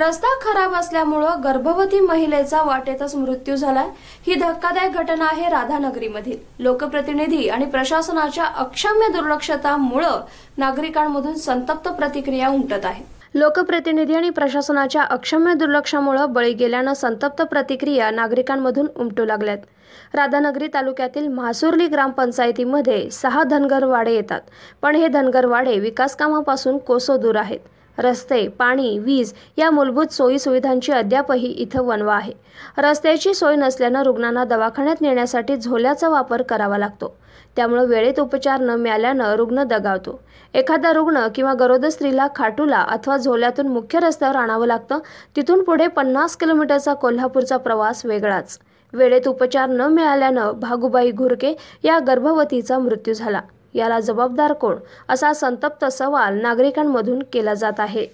रस्ता खराब असल्यामुळं गर्भवती महिलेचा वाटेतच मृत्यू झालाय ही धक्कादायक घटना आहे राधानगरीमधील लोकप्रतिनिधी आणि प्रशासनाच्या अक्षम्य दुर्लक्षतामुळं नागरिकांमधून संतप्त प्रतिक्रिया उमटत आहे लोकप्रतिनिधी आणि प्रशासनाच्या अक्षम्य दुर्लक्षामुळे बळी गेल्यानं संतप्त प्रतिक्रिया नागरिकांमधून उमटू लागल्यात राधानगरी तालुक्यातील म्हासुर्ली ग्रामपंचायतीमध्ये सहा धनगरवाडे येतात पण हे धनगरवाडे विकासकामापासून कोसो दूर आहेत रस्ते पाणी वीज या मूलभूत सोयीसुविधांची अद्यापही इथं वनवा आहे रस्त्याची सोय नसल्यानं रुग्णांना दवाखान्यात नेण्यासाठी झोल्याचा वापर करावा लागतो त्यामुळे वेळेत उपचार न मिळाल्यानं रुग्ण दगावतो एखादा रुग्ण किंवा गरोदर स्त्रीला खाटूला अथवा झोल्यातून मुख्य रस्त्यावर आणावं लागतं तिथून पुढे पन्नास किलोमीटरचा कोल्हापूरचा प्रवास वेगळाच वेळेत उपचार न मिळाल्यानं भागुबाई घुरके या गर्भवतीचा मृत्यू झाला याला जबाबदार कोण असा संतप्त सवाल नागरिकांमधून केला जात आहे